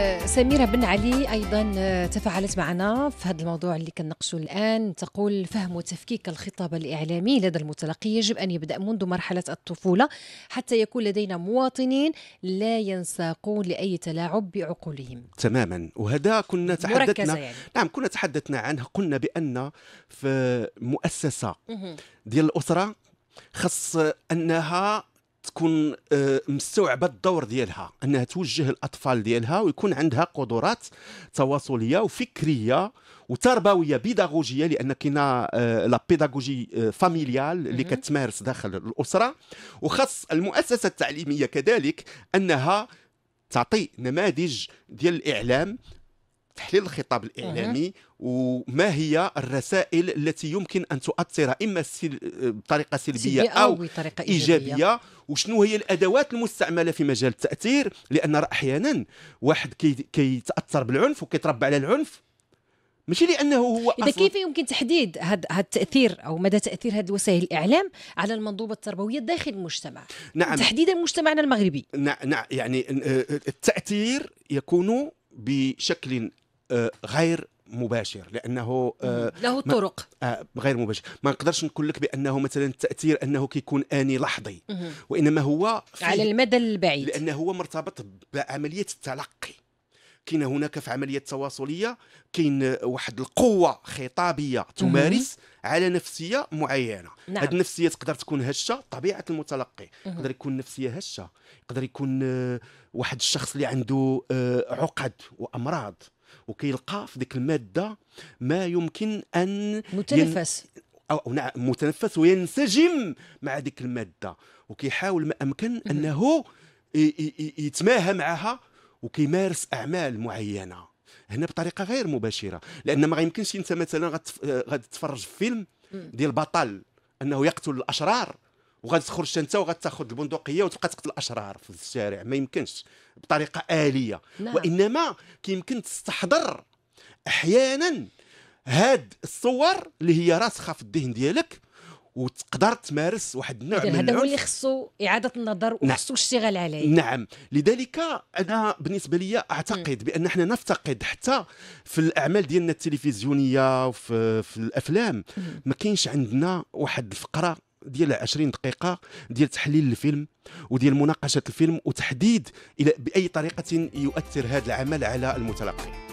آه، سميرة بن علي أيضا آه، تفاعلت معنا في هذا الموضوع اللي كان الآن تقول فهم وتفكيك الخطاب الإعلامي لدى المتلقي يجب أن يبدأ منذ مرحلة الطفولة حتى يكون لدينا مواطنين لا ينساقون لأي تلاعب بعقولهم تماما وهذا كنا تحدثنا يعني. نعم كنا تحدثنا عنه قلنا بأن في مؤسسة ديال الأسرة خص أنها تكون آه، مستوعبه الدور ديالها انها توجه الاطفال ديالها ويكون عندها قدرات تواصليه وفكريه وتربويه بيداغوجيه لان كاين آه، لا بيداغوجي آه، فاميليال اللي كتمارس داخل الاسره وخاص المؤسسه التعليميه كذلك انها تعطي نماذج ديال الاعلام تحليل الخطاب الاعلامي وما هي الرسائل التي يمكن ان تؤثر اما سل... بطريقه سلبيه او بطريقة إيجابية. ايجابيه وشنو هي الادوات المستعمله في مجال التاثير لان راه احيانا واحد كيتاثر كي بالعنف وكيتربى على العنف ماشي لانه هو اذا كيف يمكن تحديد هذا التاثير او مدى تاثير هذه وسائل الاعلام على المنظومه التربويه داخل المجتمع نعم تحديدا مجتمعنا المغربي نعم يعني آه، آه، التاثير يكون بشكل غير مباشر لانه آه، له طرق آه، غير مباشر ما نقدرش نقول لك بانه مثلا التاثير انه كيكون اني لحظي وانما هو على المدى البعيد لانه هو مرتبط بعمليه التلقي كاين هناك في عمليه تواصليه كاين واحد القوه خطابيه تمارس على نفسيه معينه نعم. هذه النفسيه تقدر تكون هشه طبيعه المتلقي يقدر يكون نفسيه هشه يقدر يكون آه، واحد الشخص اللي عنده عقد وامراض وكيلقى في ديك الماده ما يمكن ان متنفس ين... او نعم متنفس وينسجم مع ديك الماده وكيحاول ما امكن انه يتماهى معها وكيمارس اعمال معينه هنا بطريقه غير مباشره لان ما يمكنش انت مثلا غتتفرج في فيلم ديال بطل انه يقتل الاشرار وغتخرج انت وغتاخذ البندقيه وتبقى تقتل الاشرار في الشارع ما يمكنش بطريقه اليه نعم. وانما كيمكن تستحضر احيانا هاد الصور اللي هي راسخه في الذهن ديالك وتقدر تمارس واحد النوع من هذا هو اللي خصو اعاده النظر نعم. وخصو الاشتغال عليه نعم لذلك انا بالنسبه لي اعتقد بان احنا نفتقد حتى في الاعمال ديالنا التلفزيونيه وفي في الافلام ما كاينش عندنا واحد الفقره ديال 20 دقيقه ديال تحليل الفيلم وديال مناقشه الفيلم وتحديد الى باي طريقه يؤثر هذا العمل على المتلقي